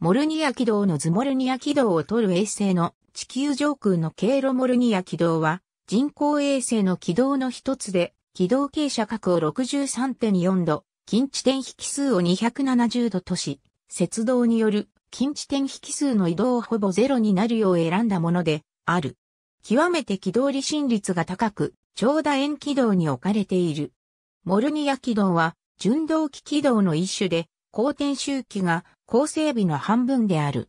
モルニア軌道のズモルニア軌道を取る衛星の地球上空の経路モルニア軌道は人工衛星の軌道の一つで軌道傾斜角を63.4度、近地点引数を270度とし、雪道による近地点引数の移動をほぼゼロになるよう選んだものである。極めて軌道離心率が高く、長打円軌道に置かれている。モルニア軌道は、純道機軌道の一種で、公転周期が構成備の半分である。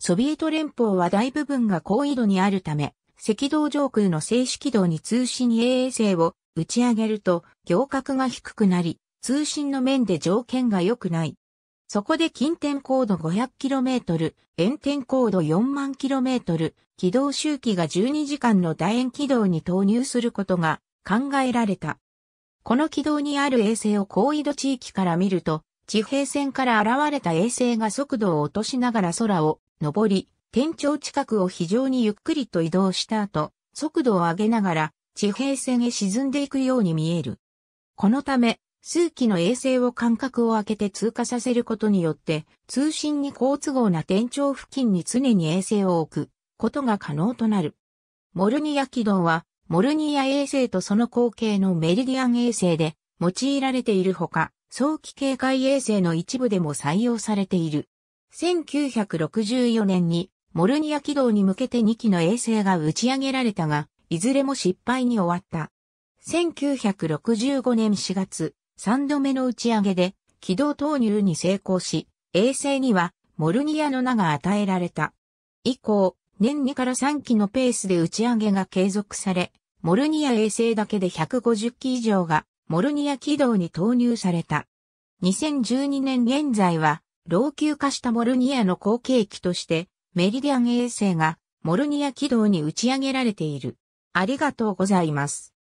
ソビエト連邦は大部分が高緯度にあるため、赤道上空の静止軌道に通信衛星を打ち上げると、行角が低くなり、通信の面で条件が良くない。そこで近点高度 500km、遠点高度4万 km、軌道周期が12時間の楕円軌道に投入することが考えられた。この軌道にある衛星を高緯度地域から見ると、地平線から現れた衛星が速度を落としながら空を登り、天頂近くを非常にゆっくりと移動した後、速度を上げながら地平線へ沈んでいくように見える。このため、数機の衛星を間隔を空けて通過させることによって、通信に好都合な天頂付近に常に衛星を置くことが可能となる。モルニア軌道は、モルニア衛星とその後継のメリディアン衛星で用いられているほか、早期警戒衛星の一部でも採用されている。1964年にモルニア軌道に向けて2機の衛星が打ち上げられたが、いずれも失敗に終わった。1965年4月、3度目の打ち上げで軌道投入に成功し、衛星にはモルニアの名が与えられた。以降、年2から3機のペースで打ち上げが継続され、モルニア衛星だけで150機以上がモルニア軌道に投入された。2012年現在は、老朽化したモルニアの後継機として、メリディアン衛星がモルニア軌道に打ち上げられている。ありがとうございます。